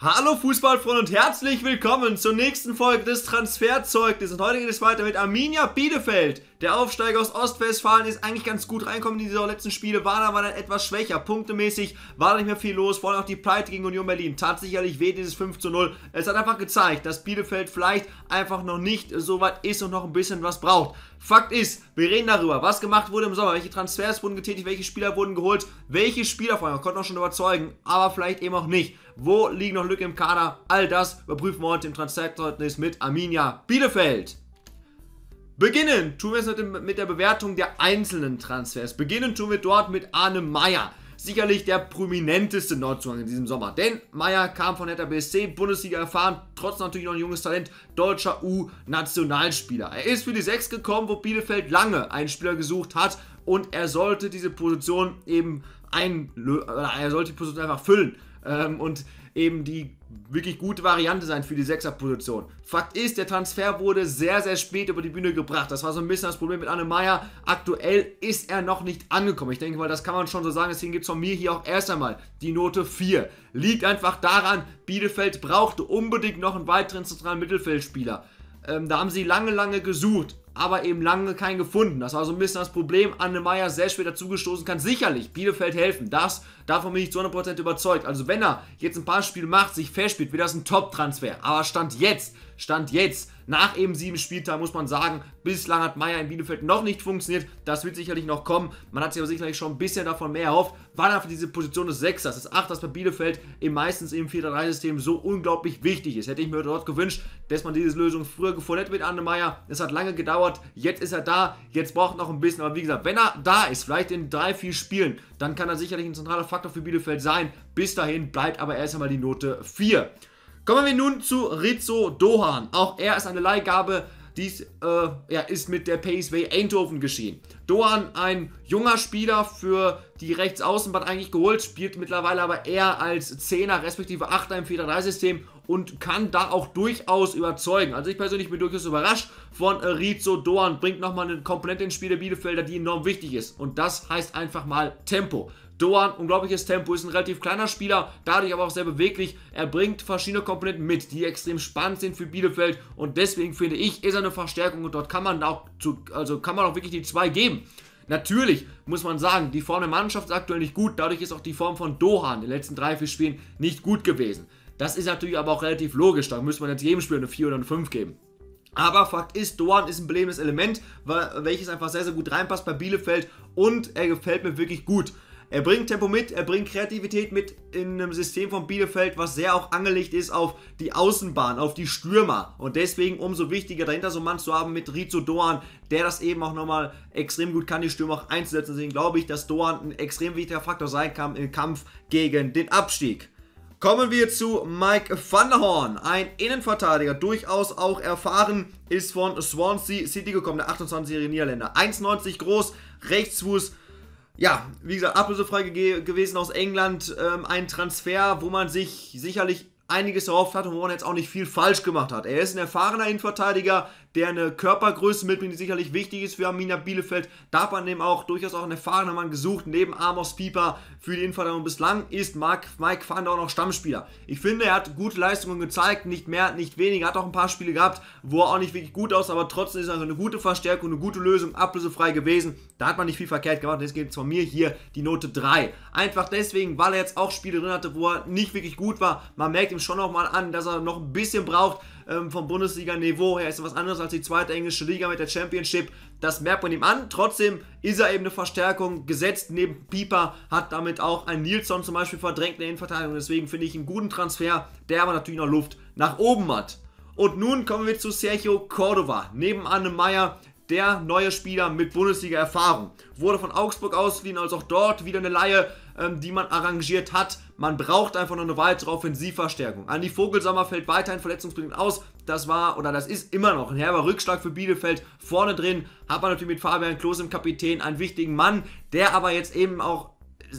Hallo Fußballfreunde und herzlich willkommen zur nächsten Folge des Transferzeugnisses. Und heute geht es weiter mit Arminia Bielefeld. Der Aufsteiger aus Ostwestfalen ist eigentlich ganz gut reinkommen in diese letzten Spiele. War aber dann etwas schwächer. Punktemäßig war da nicht mehr viel los. Vor allem auch die Pleite gegen Union Berlin. Tat sicherlich weh, dieses 5 zu 0. Es hat einfach gezeigt, dass Bielefeld vielleicht einfach noch nicht so weit ist und noch ein bisschen was braucht. Fakt ist, wir reden darüber, was gemacht wurde im Sommer, welche Transfers wurden getätigt, welche Spieler wurden geholt, welche Spieler vor allem konnten auch schon überzeugen, aber vielleicht eben auch nicht. Wo liegen noch Lücken im Kader? All das überprüfen wir heute im Transferzeugnis mit Arminia Bielefeld. Beginnen tun wir es mit, der Bewertung der einzelnen Transfers. Beginnen tun wir dort mit Arne Meyer sicherlich der prominenteste Neuzugang in diesem Sommer. Denn Meyer kam von Hertha BSC, Bundesliga erfahren, trotz natürlich noch ein junges Talent, deutscher U-Nationalspieler. Er ist für die 6 gekommen, wo Bielefeld lange einen Spieler gesucht hat und er sollte diese Position eben ein, er sollte die Position einfach füllen ähm, und eben die wirklich gute Variante sein für die Sechserposition. Fakt ist, der Transfer wurde sehr, sehr spät über die Bühne gebracht. Das war so ein bisschen das Problem mit Anne Meyer. Aktuell ist er noch nicht angekommen. Ich denke mal, das kann man schon so sagen. Deswegen gibt es von mir hier auch erst einmal die Note 4. Liegt einfach daran, Bielefeld brauchte unbedingt noch einen weiteren zentralen Mittelfeldspieler. Ähm, da haben sie lange, lange gesucht aber eben lange keinen gefunden. Das war so ein bisschen das Problem. Anne Meyer sehr spät dazugestoßen kann sicherlich Bielefeld helfen. Das, davon bin ich zu 100% überzeugt. Also wenn er jetzt ein paar Spiele macht, sich verspielt, wird das ein Top-Transfer. Aber Stand jetzt, Stand jetzt, nach eben sieben Spieltagen muss man sagen, bislang hat Meier in Bielefeld noch nicht funktioniert. Das wird sicherlich noch kommen. Man hat sich aber sicherlich schon ein bisschen davon mehr erhofft, weil er für diese Position des Sechsters, des Achters bei Bielefeld im meistens im 4-3-System so unglaublich wichtig ist. Hätte ich mir dort gewünscht, dass man diese Lösung früher gefunden hätte mit Anne Meier. Es hat lange gedauert gedauert, jetzt ist er da, jetzt braucht er noch ein bisschen, aber wie gesagt, wenn er da ist, vielleicht in drei, vier Spielen, dann kann er sicherlich ein zentraler Faktor für Bielefeld sein. Bis dahin bleibt aber erst einmal die Note 4. Kommen wir nun zu Rizzo Dohan. Auch er ist eine Leihgabe. Dies äh, ja, ist mit der Paceway Eindhoven geschehen. Dohan, ein junger Spieler für die Rechtsaußenbahn eigentlich geholt, spielt mittlerweile aber eher als Zehner respektive 8er im 4-3-System und kann da auch durchaus überzeugen. Also ich persönlich bin durchaus überrascht von Rizzo Doan. Bringt nochmal eine Komponente ins Spiel der Bielefelder, die enorm wichtig ist. Und das heißt einfach mal Tempo. Doan, unglaubliches Tempo, ist ein relativ kleiner Spieler, dadurch aber auch sehr beweglich. Er bringt verschiedene Komponenten mit, die extrem spannend sind für Bielefeld und deswegen finde ich, ist er eine Verstärkung und dort kann man auch, zu, also kann man auch wirklich die zwei geben. Natürlich muss man sagen, die Form der Mannschaft ist aktuell nicht gut, dadurch ist auch die Form von Dohan in den letzten drei, vier Spielen nicht gut gewesen. Das ist natürlich aber auch relativ logisch. Da müsste man jetzt jedem Spieler eine 4 oder eine 5 geben. Aber Fakt ist, Doan ist ein belebendes Element, welches einfach sehr, sehr gut reinpasst bei Bielefeld und er gefällt mir wirklich gut. Er bringt Tempo mit, er bringt Kreativität mit in einem System von Bielefeld, was sehr auch angelegt ist auf die Außenbahn, auf die Stürmer. Und deswegen umso wichtiger, dahinter so einen Mann zu haben mit Rizzo Doan, der das eben auch nochmal extrem gut kann, die Stürmer auch einzusetzen. Deswegen glaube ich, dass Doan ein extrem wichtiger Faktor sein kann im Kampf gegen den Abstieg. Kommen wir zu Mike Van der Horn, ein Innenverteidiger, durchaus auch erfahren, ist von Swansea City gekommen, der 28-jährige Niederländer. 1,90 groß, Rechtsfuß, ja, wie gesagt, ablösefrei ge gewesen aus England. Ähm, ein Transfer, wo man sich sicherlich einiges erhofft hat und wo man jetzt auch nicht viel falsch gemacht hat. Er ist ein erfahrener Innenverteidiger, der eine Körpergröße mitbringt, die sicherlich wichtig ist für Arminia Bielefeld. Da hat man eben auch durchaus auch einen erfahrenen Mann gesucht, neben Amos Pieper für die Innenverteidigung. Bislang ist Mark, Mike Fand auch noch Stammspieler. Ich finde, er hat gute Leistungen gezeigt, nicht mehr, nicht weniger. Hat auch ein paar Spiele gehabt, wo er auch nicht wirklich gut aus, aber trotzdem ist er eine gute Verstärkung, eine gute Lösung, ablösefrei gewesen. Da hat man nicht viel verkehrt gemacht. Jetzt gibt es von mir hier die Note 3. Einfach deswegen, weil er jetzt auch Spiele drin hatte, wo er nicht wirklich gut war. Man merkt ihm schon nochmal an, dass er noch ein bisschen braucht, ähm, vom Bundesliga-Niveau her ist was anderes als die zweite englische Liga mit der Championship. Das merkt man ihm an. Trotzdem ist er eben eine Verstärkung gesetzt. Neben Pieper hat damit auch ein Nilsson zum Beispiel verdrängt in der Innenverteidigung. Deswegen finde ich einen guten Transfer, der aber natürlich noch Luft nach oben hat. Und nun kommen wir zu Sergio Cordova. Neben Anne Meyer der neue Spieler mit Bundesliga-Erfahrung. Wurde von Augsburg ausgeliehen, als auch dort wieder eine Laie, ähm, die man arrangiert hat. Man braucht einfach noch eine weitere Offensivverstärkung. Andi Vogelsammer fällt weiterhin verletzungsbedingt aus. Das war oder das ist immer noch ein herber Rückschlag für Bielefeld. Vorne drin hat man natürlich mit Fabian Klose im Kapitän einen wichtigen Mann, der aber jetzt eben auch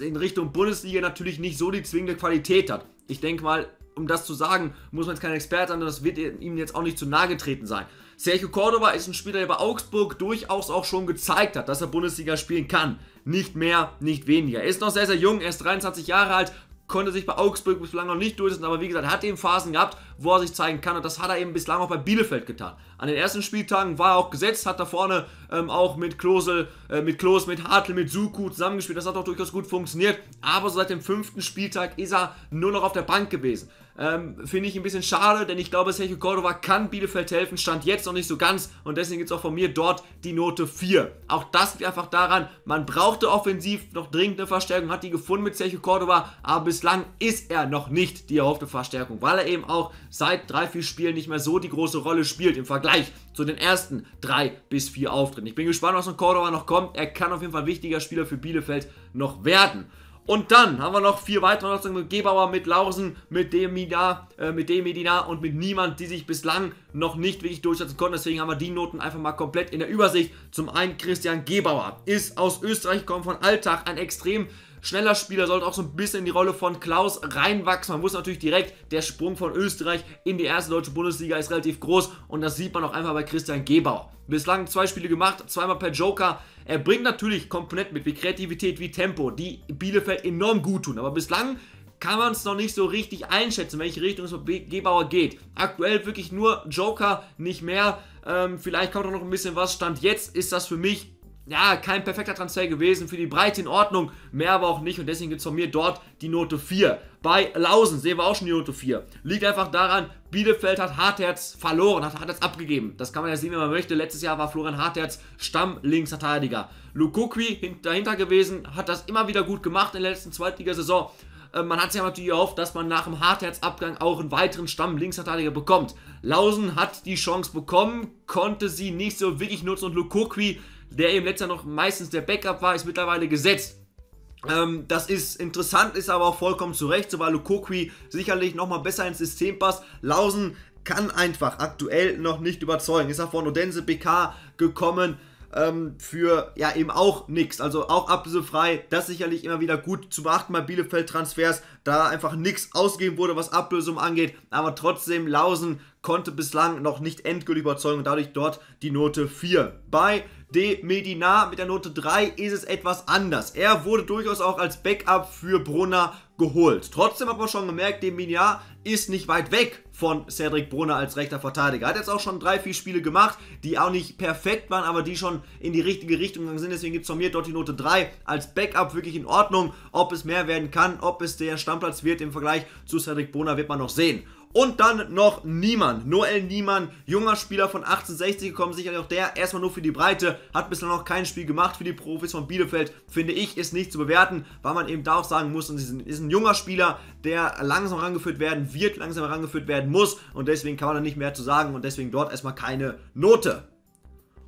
in Richtung Bundesliga natürlich nicht so die zwingende Qualität hat. Ich denke mal, um das zu sagen, muss man jetzt kein Experte sein, das wird ihm jetzt auch nicht zu nahe getreten sein. Sergio Cordova ist ein Spieler, der bei Augsburg durchaus auch schon gezeigt hat, dass er Bundesliga spielen kann. Nicht mehr, nicht weniger. Er ist noch sehr, sehr jung, er ist 23 Jahre alt, konnte sich bei Augsburg bislang noch nicht durchsetzen, aber wie gesagt, hat eben Phasen gehabt, wo er sich zeigen kann und das hat er eben bislang auch bei Bielefeld getan. An den ersten Spieltagen war er auch gesetzt, hat da vorne ähm, auch mit Klose, äh, mit Klos, mit Hartl, mit Suku zusammengespielt. Das hat auch durchaus gut funktioniert. Aber seit dem fünften Spieltag ist er nur noch auf der Bank gewesen. Ähm, Finde ich ein bisschen schade, denn ich glaube, Sergio Cordova kann Bielefeld helfen, stand jetzt noch nicht so ganz und deswegen gibt es auch von mir dort die Note 4. Auch das liegt einfach daran, man brauchte offensiv noch dringend eine Verstärkung, hat die gefunden mit Sergio Cordova, aber bislang ist er noch nicht die erhoffte Verstärkung, weil er eben auch seit drei, vier Spielen nicht mehr so die große Rolle spielt im Vergleich zu den ersten drei bis vier Auftritten. Ich bin gespannt, was von Cordova noch kommt. Er kann auf jeden Fall ein wichtiger Spieler für Bielefeld noch werden. Und dann haben wir noch vier weitere Nutzungen mit Gebauer, mit Lausen, mit Demida, äh, mit Demedina und mit niemand, die sich bislang noch nicht wirklich durchsetzen konnten. Deswegen haben wir die Noten einfach mal komplett in der Übersicht. Zum einen Christian Gebauer ist aus Österreich, kommt von Alltag, ein extrem schneller Spieler, sollte auch so ein bisschen in die Rolle von Klaus reinwachsen. Man muss natürlich direkt, der Sprung von Österreich in die erste deutsche Bundesliga ist relativ groß und das sieht man auch einfach bei Christian Gebauer. Bislang zwei Spiele gemacht, zweimal per Joker. Er bringt natürlich Komponenten mit, wie Kreativität, wie Tempo, die Bielefeld enorm gut tun. Aber bislang kann man es noch nicht so richtig einschätzen, welche Richtung es mit Gebauer geht. Aktuell wirklich nur Joker, nicht mehr. Ähm, vielleicht kommt auch noch ein bisschen was. Stand jetzt ist das für mich ja, kein perfekter Transfer gewesen, für die Breite in Ordnung, mehr aber auch nicht und deswegen gibt es von mir dort die Note 4. Bei Lausen sehen wir auch schon die Note 4. Liegt einfach daran, Bielefeld hat Hartherz verloren, hat Hartherz abgegeben. Das kann man ja sehen, wenn man möchte. Letztes Jahr war Florian Hartherz Stammlinksverteidiger. Lukukwi dahinter gewesen, hat das immer wieder gut gemacht in der letzten Zweitligasaison. Äh, man hat sich aber natürlich erhofft, dass man nach dem Hartherzabgang auch einen weiteren Stamm Stammlinksverteidiger bekommt. Lausen hat die Chance bekommen, konnte sie nicht so wirklich nutzen und Lukukwi der eben letzter noch meistens der Backup war, ist mittlerweile gesetzt. Ähm, das ist interessant, ist aber auch vollkommen zurecht, so weil Lukoki sicherlich nochmal besser ins System passt. Lausen kann einfach aktuell noch nicht überzeugen. Ist er von Odense BK gekommen ähm, für ja eben auch nichts. Also auch ablösefrei, das sicherlich immer wieder gut zu beachten bei Bielefeld-Transfers, da einfach nichts ausgegeben wurde, was Ablösung angeht. Aber trotzdem, Lausen konnte bislang noch nicht endgültig überzeugen und dadurch dort die Note 4. Bei de Medina mit der Note 3 ist es etwas anders. Er wurde durchaus auch als Backup für Brunner geholt. Trotzdem hat man schon gemerkt, de Medina ist nicht weit weg von Cedric Brunner als rechter Verteidiger. Er hat jetzt auch schon drei, vier Spiele gemacht, die auch nicht perfekt waren, aber die schon in die richtige Richtung gegangen sind. Deswegen gibt es von mir dort die Note 3 als Backup wirklich in Ordnung. Ob es mehr werden kann, ob es der Stammplatz wird im Vergleich zu Cedric Brunner, wird man noch sehen. Und dann noch Niemann. Noel Niemann, junger Spieler von 1860 gekommen, sicherlich auch der erstmal nur für die Breite, hat bislang noch kein Spiel gemacht für die Profis von Bielefeld, finde ich, ist nicht zu bewerten, weil man eben da auch sagen muss, und ist ein junger Spieler, der langsam rangeführt werden wird, langsam rangeführt werden muss und deswegen kann man da nicht mehr zu sagen und deswegen dort erstmal keine Note.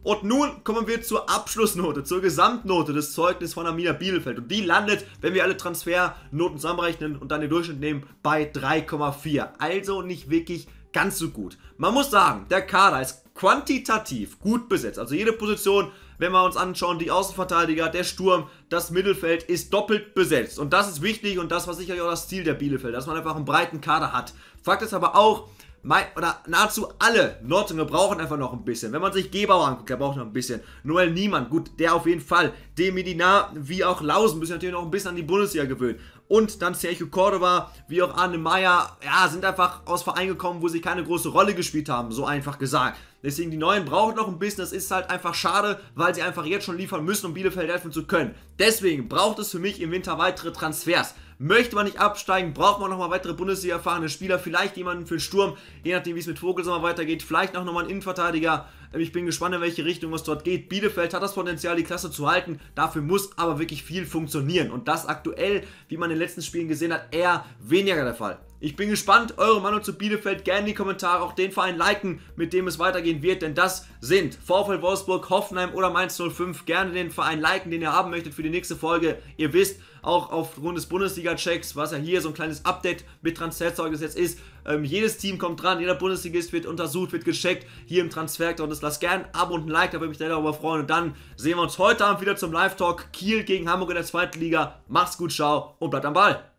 Und nun kommen wir zur Abschlussnote, zur Gesamtnote des Zeugnisses von Amina Bielefeld. Und die landet, wenn wir alle Transfernoten zusammenrechnen und dann den Durchschnitt nehmen, bei 3,4. Also nicht wirklich ganz so gut. Man muss sagen, der Kader ist quantitativ gut besetzt. Also jede Position, wenn wir uns anschauen, die Außenverteidiger, der Sturm, das Mittelfeld ist doppelt besetzt. Und das ist wichtig und das war sicherlich auch das Ziel der Bielefeld, dass man einfach einen breiten Kader hat. Fakt ist aber auch, mein, oder nahezu alle Nordsinger brauchen einfach noch ein bisschen. Wenn man sich Gebauer anguckt, der braucht noch ein bisschen. Noel Niemann, gut, der auf jeden Fall. De Medina, wie auch Lausen, müssen natürlich noch ein bisschen an die Bundesliga gewöhnen. Und dann Sergio Cordova, wie auch Arne Meyer, ja, sind einfach aus Vereinen gekommen, wo sie keine große Rolle gespielt haben, so einfach gesagt. Deswegen, die Neuen brauchen noch ein bisschen, das ist halt einfach schade, weil sie einfach jetzt schon liefern müssen, um Bielefeld helfen zu können. Deswegen braucht es für mich im Winter weitere Transfers. Möchte man nicht absteigen, braucht man nochmal weitere Bundesliga-erfahrene Spieler, vielleicht jemanden für den Sturm, je nachdem, wie es mit Vogelsommer weitergeht, vielleicht auch nochmal einen Innenverteidiger. Ähm, ich bin gespannt, in welche Richtung es dort geht. Bielefeld hat das Potenzial, die Klasse zu halten. Dafür muss aber wirklich viel funktionieren. Und das aktuell, wie man in den letzten Spielen gesehen hat, eher weniger der Fall. Ich bin gespannt, eure Meinung zu Bielefeld. Gerne in die Kommentare, auch den Verein liken, mit dem es weitergehen wird. Denn das sind VfL Wolfsburg, Hoffenheim oder Mainz 05. Gerne den Verein liken, den ihr haben möchtet für die nächste Folge. Ihr wisst, auch aufgrund des Bundesliga-Checks, was ja hier so ein kleines Update mit Transferzeugnis jetzt ist. Ähm, jedes Team kommt dran, jeder Bundesligist wird untersucht, wird gecheckt hier im Transfer. Und das lasst gerne ein Abo und ein Like, da würde ich mich sehr darüber freuen. Und dann sehen wir uns heute Abend wieder zum Live-Talk Kiel gegen Hamburg in der zweiten Liga. Macht's gut, ciao und bleibt am Ball.